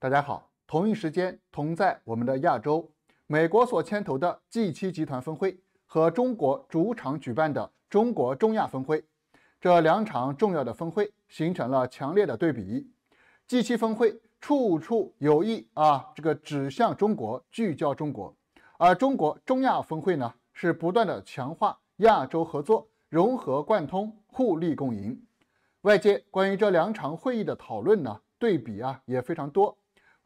大家好，同一时间同在我们的亚洲，美国所牵头的 G7 集团峰会和中国主场举办的中国中亚峰会，这两场重要的峰会形成了强烈的对比。G7 峰会处处有意啊，这个指向中国，聚焦中国；而中国中亚峰会呢，是不断的强化亚洲合作，融合贯通，互利共赢。外界关于这两场会议的讨论呢，对比啊也非常多。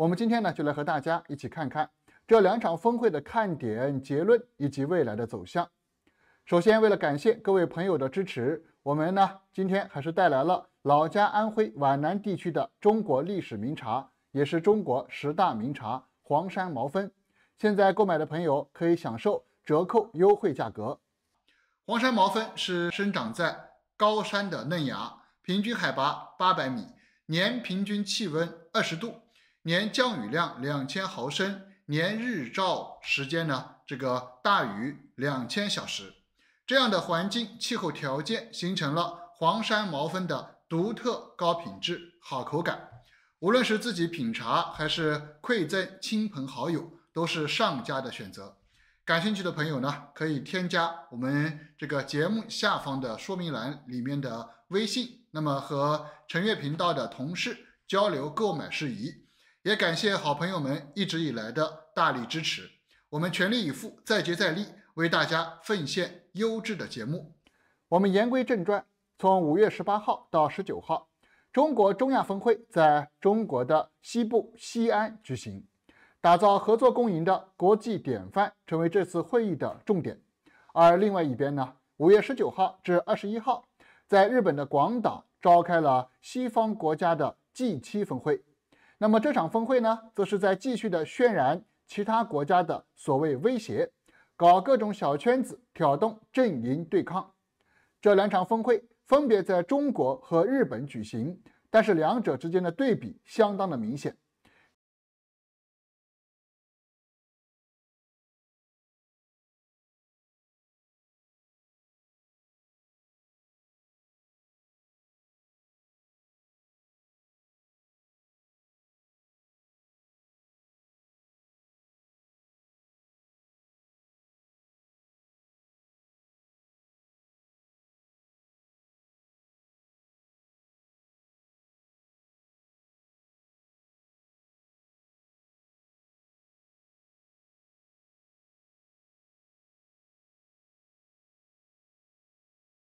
我们今天呢，就来和大家一起看看这两场峰会的看点、结论以及未来的走向。首先，为了感谢各位朋友的支持，我们呢今天还是带来了老家安徽皖南地区的中国历史名茶，也是中国十大名茶——黄山毛峰。现在购买的朋友可以享受折扣优惠价格。黄山毛峰是生长在高山的嫩芽，平均海拔八百米，年平均气温二十度。年降雨量两千毫升，年日照时间呢？这个大于两千小时，这样的环境气候条件形成了黄山毛峰的独特高品质好口感。无论是自己品茶，还是馈赠亲朋好友，都是上佳的选择。感兴趣的朋友呢，可以添加我们这个节目下方的说明栏里面的微信，那么和陈月频道的同事交流购买事宜。也感谢好朋友们一直以来的大力支持，我们全力以赴，再接再厉，为大家奉献优质的节目。我们言归正传，从五月十八号到十九号，中国中亚峰会在中国的西部西安举行，打造合作共赢的国际典范，成为这次会议的重点。而另外一边呢，五月十九号至二十一号，在日本的广岛召开了西方国家的 G 七峰会。那么这场峰会呢，则是在继续的渲染其他国家的所谓威胁，搞各种小圈子挑动阵营对抗。这两场峰会分别在中国和日本举行，但是两者之间的对比相当的明显。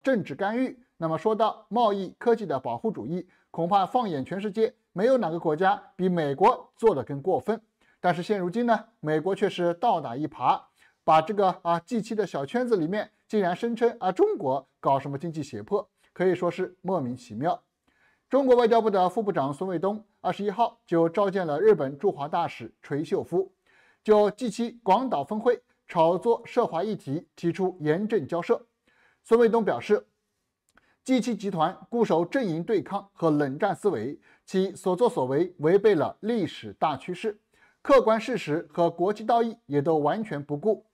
政治干预，那么说到贸易科技的保护主义，恐怕放眼全世界，没有哪个国家比美国做的更过分。但是现如今呢，美国却是倒打一耙，把这个啊 G7 的小圈子里面，竟然声称啊中国搞什么经济胁迫，可以说是莫名其妙。中国外交部的副部长孙卫东二十一号就召见了日本驻华大使垂秀夫，就 G7 广岛峰会炒作涉华议题，提出严正交涉。孙卫东表示，g 七集团固守阵营对抗和冷战思维，其所作所为违背了历史大趋势、客观事实和国际道义，也都完全不顾。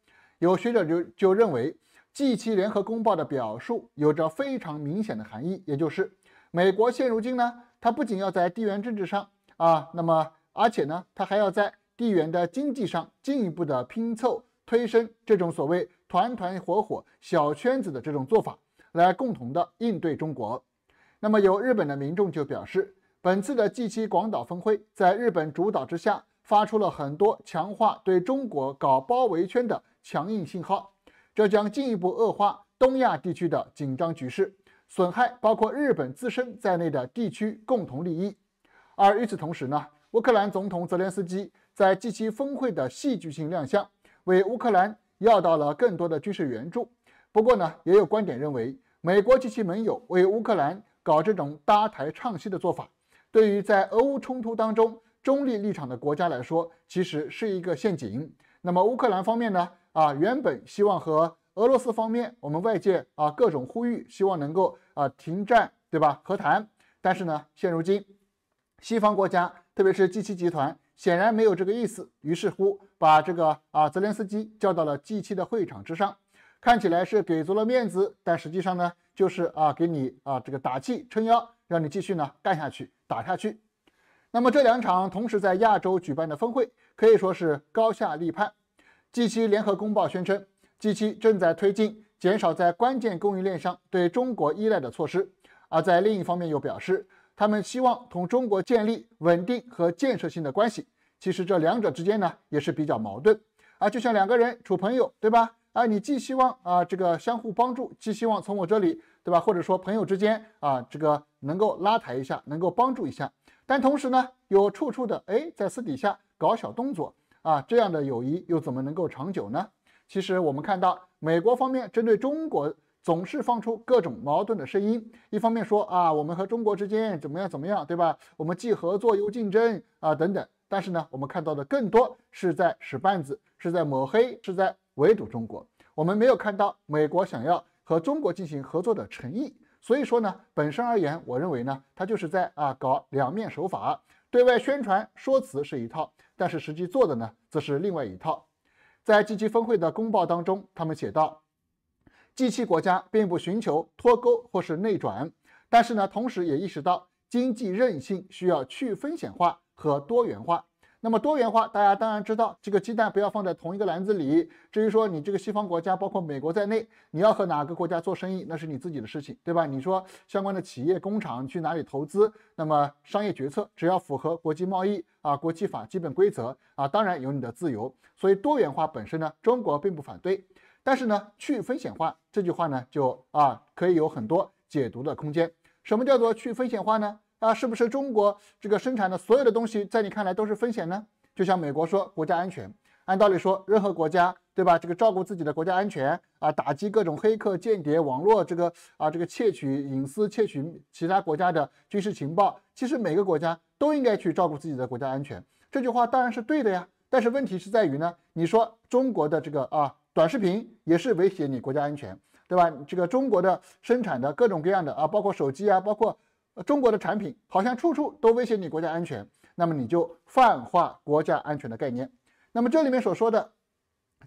有学者就就认为，g 七联合公报的表述有着非常明显的含义，也就是美国现如今呢，它不仅要在地缘政治上啊，那么而且呢，它还要在地缘的经济上进一步的拼凑、推升这种所谓。团团伙伙、小圈子的这种做法来共同的应对中国。那么，有日本的民众就表示，本次的 g 七广岛峰会在日本主导之下，发出了很多强化对中国搞包围圈的强硬信号，这将进一步恶化东亚地区的紧张局势，损害包括日本自身在内的地区共同利益。而与此同时呢，乌克兰总统泽连斯基在 g 七峰会的戏剧性亮相，为乌克兰。要到了更多的军事援助，不过呢，也有观点认为，美国及其盟友为乌克兰搞这种搭台唱戏的做法，对于在俄乌冲突当中中立立场的国家来说，其实是一个陷阱。那么乌克兰方面呢？啊，原本希望和俄罗斯方面，我们外界啊各种呼吁，希望能够啊停战，对吧？和谈，但是呢，现如今西方国家，特别是 G 七集团。显然没有这个意思，于是乎把这个啊泽连斯基叫到了 G7 的会场之上，看起来是给足了面子，但实际上呢，就是啊给你啊这个打气撑腰，让你继续呢干下去，打下去。那么这两场同时在亚洲举办的峰会可以说是高下立判。G7 联合公报宣称，G7 正在推进减少在关键供应链上对中国依赖的措施，而在另一方面又表示。他们希望同中国建立稳定和建设性的关系，其实这两者之间呢也是比较矛盾啊，就像两个人处朋友，对吧？啊，你既希望啊这个相互帮助，既希望从我这里，对吧？或者说朋友之间啊这个能够拉抬一下，能够帮助一下，但同时呢又处处的哎在私底下搞小动作啊，这样的友谊又怎么能够长久呢？其实我们看到美国方面针对中国。总是放出各种矛盾的声音，一方面说啊，我们和中国之间怎么样怎么样，对吧？我们既合作又竞争啊，等等。但是呢，我们看到的更多是在使绊子，是在抹黑，是在围堵中国。我们没有看到美国想要和中国进行合作的诚意。所以说呢，本身而言，我认为呢，他就是在啊搞两面手法，对外宣传说辞是一套，但是实际做的呢，则是另外一套。在积极峰会的公报当中，他们写道。G7 国家并不寻求脱钩或是内转，但是呢，同时也意识到经济韧性需要去风险化和多元化。那么多元化，大家当然知道，这个鸡蛋不要放在同一个篮子里。至于说你这个西方国家，包括美国在内，你要和哪个国家做生意，那是你自己的事情，对吧？你说相关的企业、工厂去哪里投资，那么商业决策只要符合国际贸易啊、国际法基本规则啊，当然有你的自由。所以多元化本身呢，中国并不反对。但是呢，去风险化这句话呢，就啊，可以有很多解读的空间。什么叫做去风险化呢？啊，是不是中国这个生产的所有的东西，在你看来都是风险呢？就像美国说国家安全，按道理说，任何国家对吧？这个照顾自己的国家安全啊，打击各种黑客、间谍、网络这个啊，这个窃取隐私、窃取其他国家的军事情报，其实每个国家都应该去照顾自己的国家安全。这句话当然是对的呀。但是问题是在于呢，你说中国的这个啊。短视频也是威胁你国家安全，对吧？这个中国的生产的各种各样的啊，包括手机啊，包括中国的产品，好像处处都威胁你国家安全。那么你就泛化国家安全的概念。那么这里面所说的，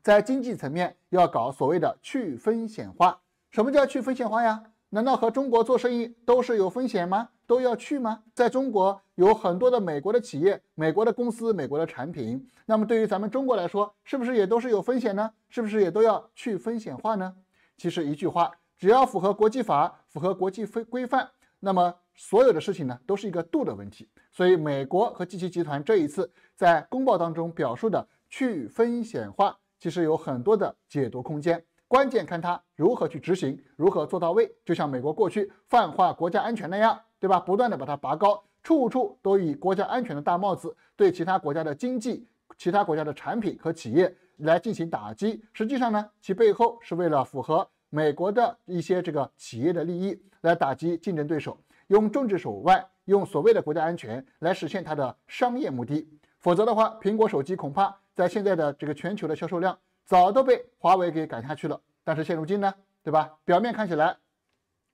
在经济层面要搞所谓的去风险化。什么叫去风险化呀？难道和中国做生意都是有风险吗？都要去吗？在中国有很多的美国的企业、美国的公司、美国的产品，那么对于咱们中国来说，是不是也都是有风险呢？是不是也都要去风险化呢？其实一句话，只要符合国际法、符合国际规规范，那么所有的事情呢，都是一个度的问题。所以，美国和及其集团这一次在公报当中表述的去风险化，其实有很多的解读空间，关键看它如何去执行，如何做到位。就像美国过去泛化国家安全那样。对吧？不断的把它拔高，处处都以国家安全的大帽子对其他国家的经济、其他国家的产品和企业来进行打击。实际上呢，其背后是为了符合美国的一些这个企业的利益来打击竞争对手，用政治手腕，用所谓的国家安全来实现它的商业目的。否则的话，苹果手机恐怕在现在的这个全球的销售量早都被华为给赶下去了。但是现如今呢，对吧？表面看起来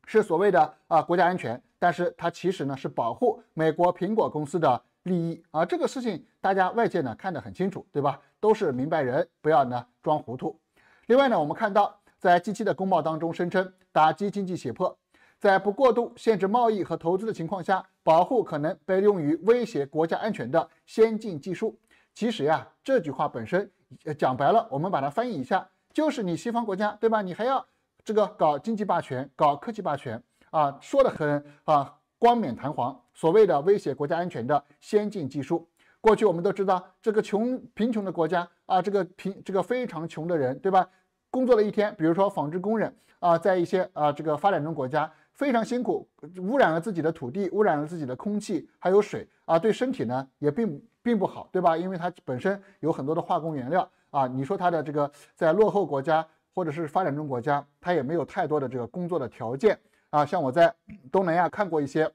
是所谓的啊国家安全。但是它其实呢是保护美国苹果公司的利益啊，这个事情大家外界呢看得很清楚，对吧？都是明白人，不要呢装糊涂。另外呢，我们看到在近期的公报当中声称打击经济胁迫，在不过度限制贸易和投资的情况下，保护可能被用于威胁国家安全的先进技术。其实呀，这句话本身讲白了，我们把它翻译一下，就是你西方国家对吧？你还要这个搞经济霸权，搞科技霸权。啊，说的很啊，光冕堂皇，所谓的威胁国家安全的先进技术。过去我们都知道，这个穷贫穷的国家啊，这个贫这个非常穷的人，对吧？工作了一天，比如说纺织工人啊，在一些啊这个发展中国家非常辛苦，污染了自己的土地，污染了自己的空气还有水啊，对身体呢也并并不好，对吧？因为它本身有很多的化工原料啊，你说它的这个在落后国家或者是发展中国家，它也没有太多的这个工作的条件。啊，像我在东南亚看过一些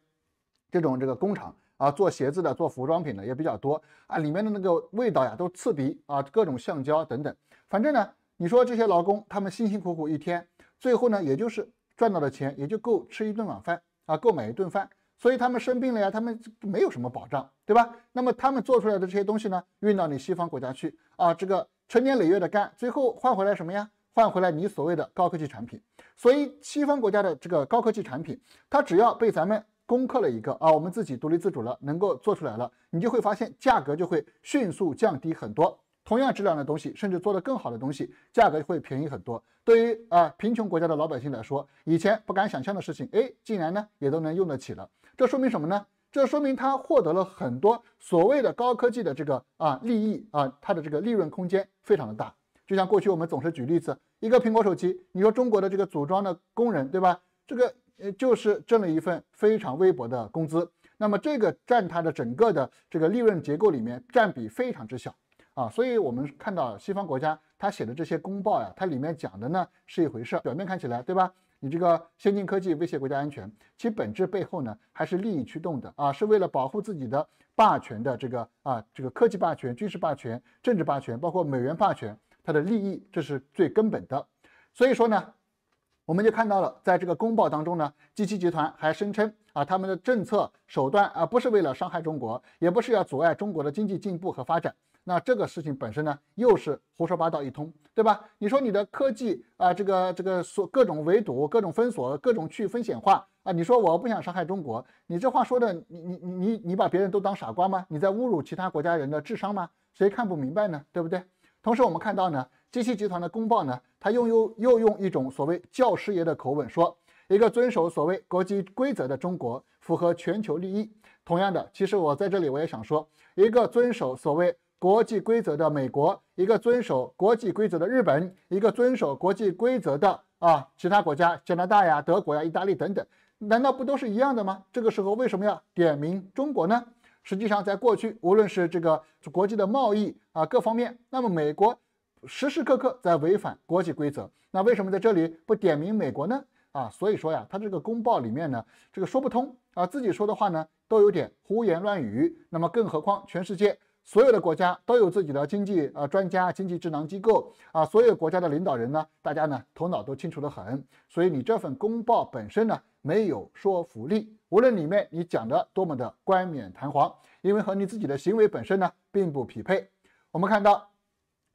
这种这个工厂啊，做鞋子的、做服装品的也比较多啊，里面的那个味道呀都刺鼻啊，各种橡胶等等。反正呢，你说这些劳工他们辛辛苦苦一天，最后呢也就是赚到的钱也就够吃一顿晚饭啊，购买一顿饭。所以他们生病了呀，他们没有什么保障，对吧？那么他们做出来的这些东西呢，运到你西方国家去啊，这个成年累月的干，最后换回来什么呀？换回来你所谓的高科技产品，所以西方国家的这个高科技产品，它只要被咱们攻克了一个啊，我们自己独立自主了，能够做出来了，你就会发现价格就会迅速降低很多。同样质量的东西，甚至做得更好的东西，价格会便宜很多。对于啊贫穷国家的老百姓来说，以前不敢想象的事情，哎，竟然呢也都能用得起了。这说明什么呢？这说明他获得了很多所谓的高科技的这个啊利益啊，它的这个利润空间非常的大。就像过去我们总是举例子，一个苹果手机，你说中国的这个组装的工人，对吧？这个呃，就是挣了一份非常微薄的工资。那么这个占它的整个的这个利润结构里面占比非常之小啊。所以我们看到西方国家他写的这些公报呀，它里面讲的呢是一回事。表面看起来，对吧？你这个先进科技威胁国家安全，其本质背后呢还是利益驱动的啊，是为了保护自己的霸权的这个啊，这个科技霸权、军事霸权、政治霸权，包括美元霸权。它的利益，这是最根本的。所以说呢，我们就看到了，在这个公报当中呢，G7 集团还声称啊，他们的政策手段啊，不是为了伤害中国，也不是要阻碍中国的经济进步和发展。那这个事情本身呢，又是胡说八道一通，对吧？你说你的科技啊，这个这个所各种围堵、各种封锁、各种去风险化啊，你说我不想伤害中国，你这话说的，你你你你你把别人都当傻瓜吗？你在侮辱其他国家人的智商吗？谁看不明白呢？对不对？同时，我们看到呢，机器集团的公报呢，它又又又用一种所谓教师爷的口吻说，一个遵守所谓国际规则的中国符合全球利益。同样的，其实我在这里我也想说，一个遵守所谓国际规则的美国，一个遵守国际规则的日本，一个遵守国际规则的啊其他国家，加拿大呀、德国呀、意大利等等，难道不都是一样的吗？这个时候为什么要点名中国呢？实际上，在过去，无论是这个国际的贸易啊，各方面，那么美国时时刻刻在违反国际规则。那为什么在这里不点名美国呢？啊，所以说呀，他这个公报里面呢，这个说不通啊，自己说的话呢都有点胡言乱语。那么，更何况全世界。所有的国家都有自己的经济呃专家、经济智囊机构啊，所有国家的领导人呢，大家呢头脑都清楚得很，所以你这份公报本身呢没有说服力，无论里面你讲的多么的冠冕堂皇，因为和你自己的行为本身呢并不匹配。我们看到，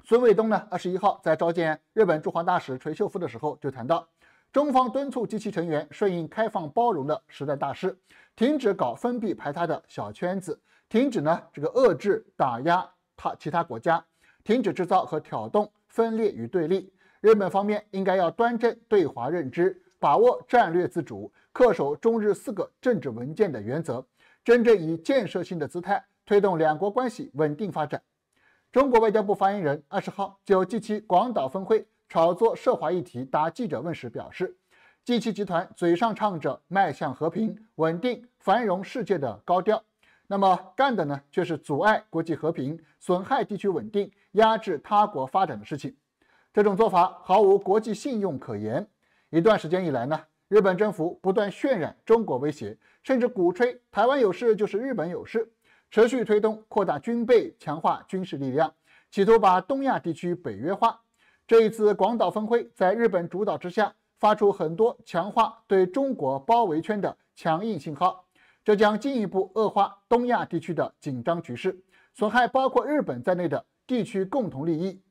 孙卫东呢二十一号在召见日本驻华大使垂秀夫的时候就谈到，中方敦促及其成员顺应开放包容的时代大势，停止搞封闭排他的小圈子。停止呢？这个遏制、打压他其他国家，停止制造和挑动分裂与对立。日本方面应该要端正对华认知，把握战略自主，恪守中日四个政治文件的原则，真正以建设性的姿态推动两国关系稳定发展。中国外交部发言人二十号就 g 七广岛峰会炒作涉华议题答记者问时表示，g 七集团嘴上唱着迈向和平、稳定、繁荣世界的高调。那么干的呢，却是阻碍国际和平、损害地区稳定、压制他国发展的事情。这种做法毫无国际信用可言。一段时间以来呢，日本政府不断渲染中国威胁，甚至鼓吹台湾有事就是日本有事，持续推动扩大军备、强化军事力量，企图把东亚地区北约化。这一次广岛峰会在日本主导之下，发出很多强化对中国包围圈的强硬信号。这将进一步恶化东亚地区的紧张局势，损害包括日本在内的地区共同利益。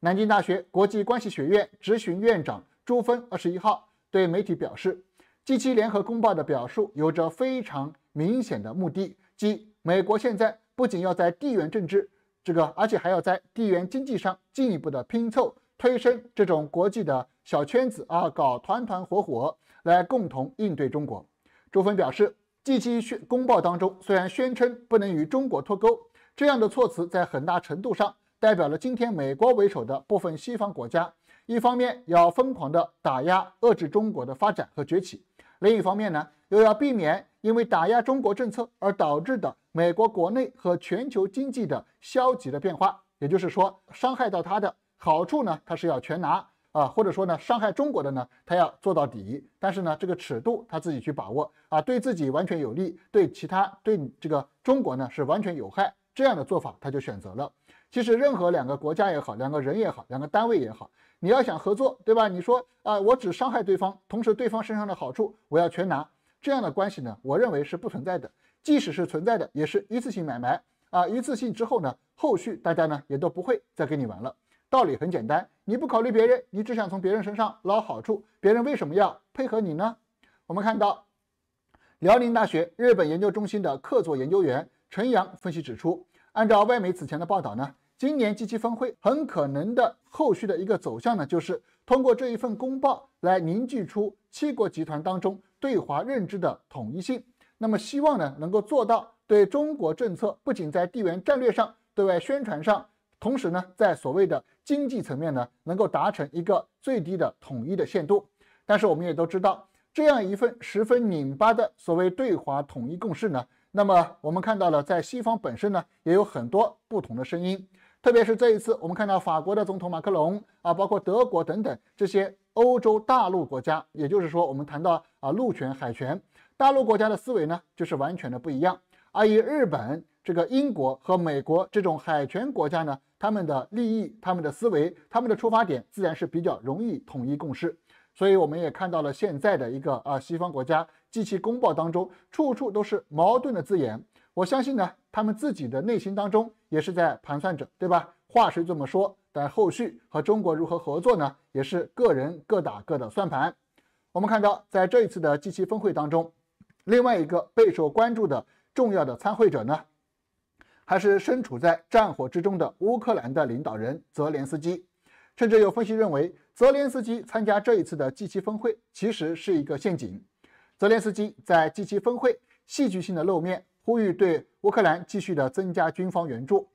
南京大学国际关系学院执行院长朱峰二十一号对媒体表示，近期联合公报的表述有着非常明显的目的，即美国现在不仅要在地缘政治这个，而且还要在地缘经济上进一步的拼凑、推升这种国际的小圈子啊，搞团团伙伙来共同应对中国。朱峰表示。近期宣公报当中，虽然宣称不能与中国脱钩，这样的措辞在很大程度上代表了今天美国为首的部分西方国家，一方面要疯狂的打压遏制中国的发展和崛起，另一方面呢，又要避免因为打压中国政策而导致的美国国内和全球经济的消极的变化，也就是说，伤害到他的好处呢，他是要全拿。啊，或者说呢，伤害中国的呢，他要做到底，但是呢，这个尺度他自己去把握啊，对自己完全有利，对其他对这个中国呢是完全有害，这样的做法他就选择了。其实任何两个国家也好，两个人也好，两个单位也好，你要想合作，对吧？你说啊，我只伤害对方，同时对方身上的好处我要全拿，这样的关系呢，我认为是不存在的。即使是存在的，也是一次性买卖啊，一次性之后呢，后续大家呢也都不会再跟你玩了。道理很简单，你不考虑别人，你只想从别人身上捞好处，别人为什么要配合你呢？我们看到，辽宁大学日本研究中心的客座研究员陈阳分析指出，按照外媒此前的报道呢，今年 g 七峰会很可能的后续的一个走向呢，就是通过这一份公报来凝聚出七国集团当中对华认知的统一性。那么希望呢，能够做到对中国政策不仅在地缘战略上、对外宣传上，同时呢，在所谓的经济层面呢，能够达成一个最低的统一的限度。但是我们也都知道，这样一份十分拧巴的所谓对华统一共识呢，那么我们看到了，在西方本身呢，也有很多不同的声音。特别是这一次，我们看到法国的总统马克龙啊，包括德国等等这些欧洲大陆国家，也就是说，我们谈到啊陆权、海权，大陆国家的思维呢，就是完全的不一样。而以日本、这个英国和美国这种海权国家呢。他们的利益、他们的思维、他们的出发点，自然是比较容易统一共识。所以我们也看到了现在的一个啊，西方国家及其公报当中，处处都是矛盾的字眼。我相信呢，他们自己的内心当中也是在盘算着，对吧？话虽这么说，但后续和中国如何合作呢，也是个人各打各的算盘。我们看到，在这一次的 G7 峰会当中，另外一个备受关注的重要的参会者呢？还是身处在战火之中的乌克兰的领导人泽连斯基，甚至有分析认为，泽连斯基参加这一次的 g 七峰会其实是一个陷阱。泽连斯基在 g 七峰会戏剧性的露面，呼吁对乌克兰继续的增加军方援助。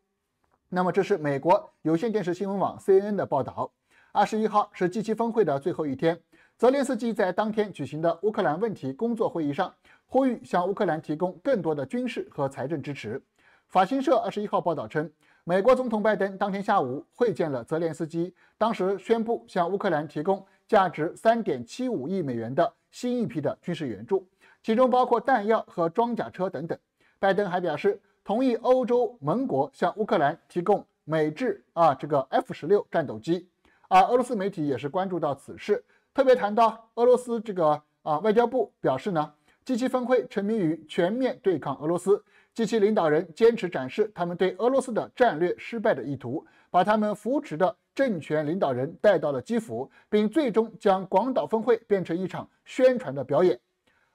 那么，这是美国有线电视新闻网 CNN 的报道。二十一号是 g 七峰会的最后一天，泽连斯基在当天举行的乌克兰问题工作会议上呼吁向乌克兰提供更多的军事和财政支持。法新社二十一号报道称，美国总统拜登当天下午会见了泽连斯基，当时宣布向乌克兰提供价值三点七五亿美元的新一批的军事援助，其中包括弹药和装甲车等等。拜登还表示同意欧洲盟国向乌克兰提供美制啊这个 F 十六战斗机。而俄罗斯媒体也是关注到此事，特别谈到俄罗斯这个啊外交部表示呢，积极峰会沉迷于全面对抗俄罗斯。及其领导人坚持展示他们对俄罗斯的战略失败的意图，把他们扶持的政权领导人带到了基辅，并最终将广岛峰会变成一场宣传的表演。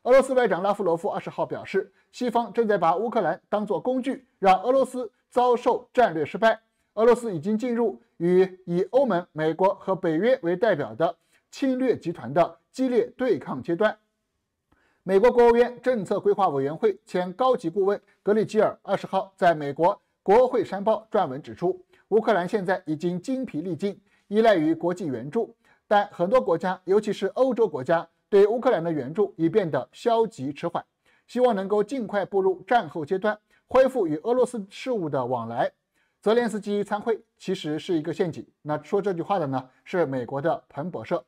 俄罗斯外长拉夫罗夫二十号表示，西方正在把乌克兰当作工具，让俄罗斯遭受战略失败。俄罗斯已经进入与以欧盟、美国和北约为代表的侵略集团的激烈对抗阶段。美国国务院政策规划委员会前高级顾问格里吉尔二十号在美国国会山报撰文指出，乌克兰现在已经精疲力尽，依赖于国际援助，但很多国家，尤其是欧洲国家，对乌克兰的援助已变得消极迟缓，希望能够尽快步入战后阶段，恢复与俄罗斯事务的往来。泽连斯基参会其实是一个陷阱。那说这句话的呢，是美国的彭博社。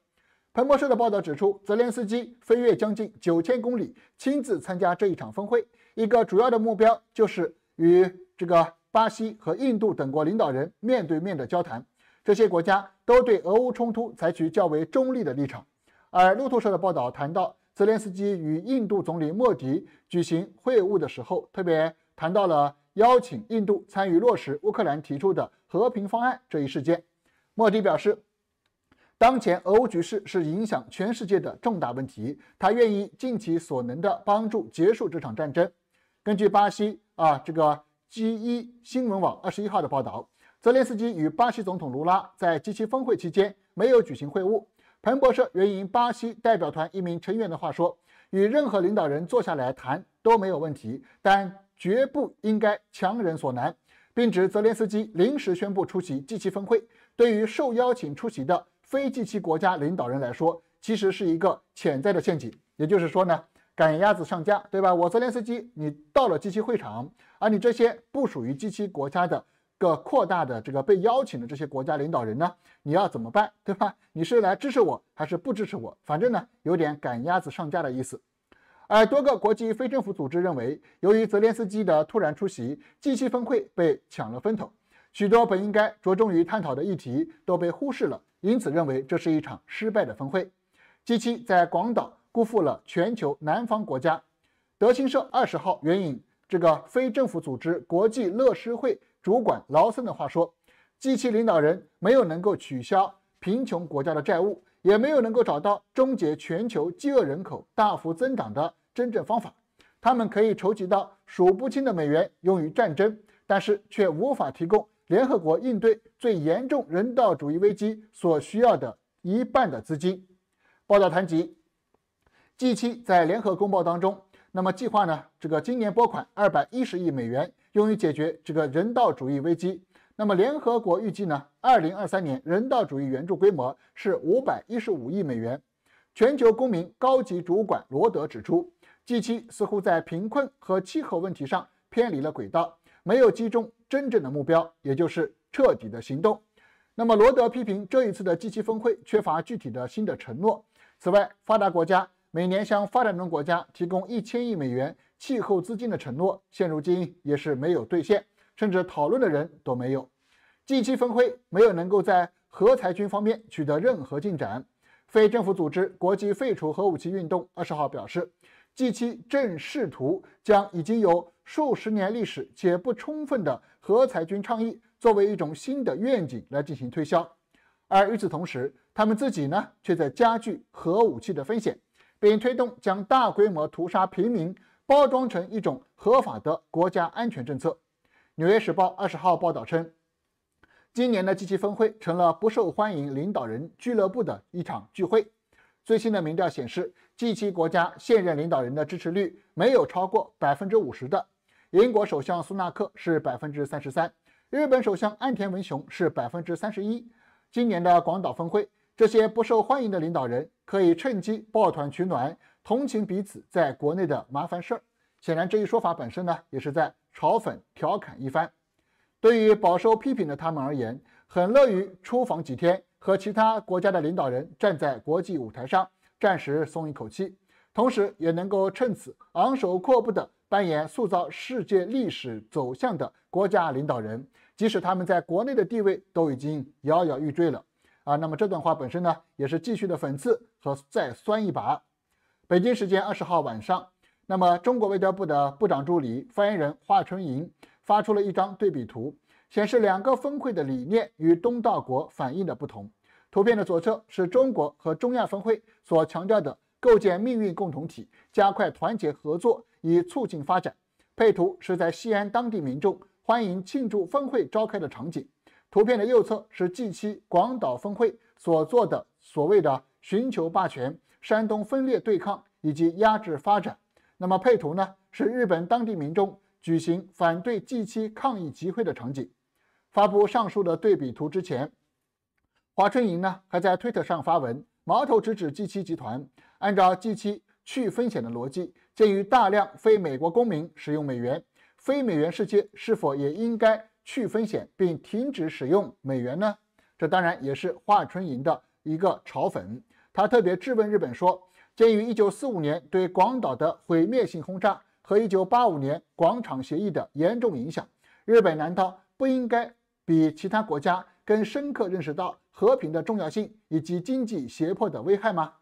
彭博社的报道指出，泽连斯基飞越将近九千公里，亲自参加这一场峰会，一个主要的目标就是与这个巴西和印度等国领导人面对面的交谈。这些国家都对俄乌冲突采取较为中立的立场。而路透社的报道谈到，泽连斯基与印度总理莫迪举行会晤的时候，特别谈到了邀请印度参与落实乌克兰提出的和平方案这一事件。莫迪表示。当前俄乌局势是影响全世界的重大问题，他愿意尽其所能的帮助结束这场战争。根据巴西啊这个 G1 新闻网二十一号的报道，泽连斯基与巴西总统卢拉在 G7 峰会期间没有举行会晤。彭博社援引巴西代表团一名成员的话说：“与任何领导人坐下来谈都没有问题，但绝不应该强人所难。”并指泽连斯基临时宣布出席 G7 峰会，对于受邀请出席的。非 G7 国家领导人来说，其实是一个潜在的陷阱。也就是说呢，赶鸭子上架，对吧？我泽连斯基，你到了 G7 会场，而你这些不属于 G7 国家的个扩大的这个被邀请的这些国家领导人呢，你要怎么办，对吧？你是来支持我还是不支持我？反正呢，有点赶鸭子上架的意思。而多个国际非政府组织认为，由于泽连斯基的突然出席，G7 峰会被抢了风头，许多本应该着重于探讨的议题都被忽视了。因此认为这是一场失败的峰会。G7 在广岛辜负了全球南方国家。德新社二十号援引这个非政府组织国际乐施会主管劳森的话说：“G7 领导人没有能够取消贫穷国家的债务，也没有能够找到终结全球饥饿人口大幅增长的真正方法。他们可以筹集到数不清的美元用于战争，但是却无法提供。”联合国应对最严重人道主义危机所需要的一半的资金。报道谈及，G7 在联合公报当中，那么计划呢？这个今年拨款二百一十亿美元，用于解决这个人道主义危机。那么联合国预计呢，二零二三年人道主义援助规模是五百一十五亿美元。全球公民高级主管罗德指出，G7 似乎在贫困和气候问题上偏离了轨道。没有击中真正的目标，也就是彻底的行动。那么，罗德批评这一次的 G7 峰会缺乏具体的新的承诺。此外，发达国家每年向发展中国家提供一千亿美元气候资金的承诺，现如今也是没有兑现，甚至讨论的人都没有。G7 峰会没有能够在核裁军方面取得任何进展。非政府组织国际废除核武器运动二十号表示，G7 正试图将已经有。数十年历史且不充分的核裁军倡议作为一种新的愿景来进行推销，而与此同时，他们自己呢却在加剧核武器的风险，并推动将大规模屠杀平民包装成一种合法的国家安全政策。《纽约时报》二十号报道称，今年的 G7 峰会成了不受欢迎领导人俱乐部的一场聚会。最新的民调显示，g 期国家现任领导人的支持率没有超过百分之五十的。英国首相苏纳克是百分之三十三，日本首相岸田文雄是百分之三十一。今年的广岛峰会，这些不受欢迎的领导人可以趁机抱团取暖，同情彼此在国内的麻烦事儿。显然，这一说法本身呢，也是在嘲讽、调侃一番。对于饱受批评的他们而言，很乐于出访几天，和其他国家的领导人站在国际舞台上，暂时松一口气，同时也能够趁此昂首阔步的。扮演塑造世界历史走向的国家领导人，即使他们在国内的地位都已经摇摇欲坠了啊。那么这段话本身呢，也是继续的讽刺和再酸一把。北京时间二十号晚上，那么中国外交部的部长助理发言人华春莹发出了一张对比图，显示两个峰会的理念与东道国反应的不同。图片的左侧是中国和中亚峰会所强调的构建命运共同体、加快团结合作。以促进发展。配图是在西安当地民众欢迎庆祝峰会召开的场景。图片的右侧是 G 七广岛峰会所做的所谓的寻求霸权、山东分裂对抗以及压制发展。那么配图呢是日本当地民众举行反对 G 七抗议集会的场景。发布上述的对比图之前，华春莹呢还在推特上发文，矛头直指 G 七集团。按照 G 七去风险的逻辑。鉴于大量非美国公民使用美元，非美元世界是否也应该去风险并停止使用美元呢？这当然也是华春莹的一个嘲讽。他特别质问日本说：“鉴于1945年对广岛的毁灭性轰炸和1985年广场协议的严重影响，日本难道不应该比其他国家更深刻认识到和平的重要性以及经济胁迫的危害吗？”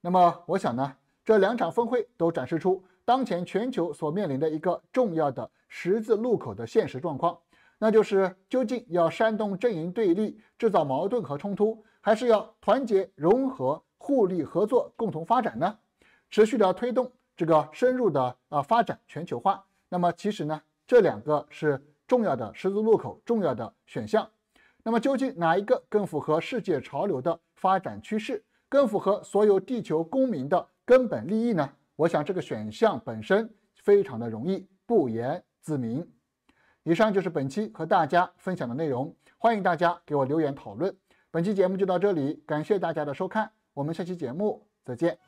那么，我想呢？这两场峰会都展示出当前全球所面临的一个重要的十字路口的现实状况，那就是究竟要煽动阵营对立、制造矛盾和冲突，还是要团结融合、互利合作、共同发展呢？持续的推动这个深入的啊发展全球化，那么其实呢，这两个是重要的十字路口、重要的选项。那么究竟哪一个更符合世界潮流的发展趋势，更符合所有地球公民的？根本利益呢？我想这个选项本身非常的容易，不言自明。以上就是本期和大家分享的内容，欢迎大家给我留言讨论。本期节目就到这里，感谢大家的收看，我们下期节目再见。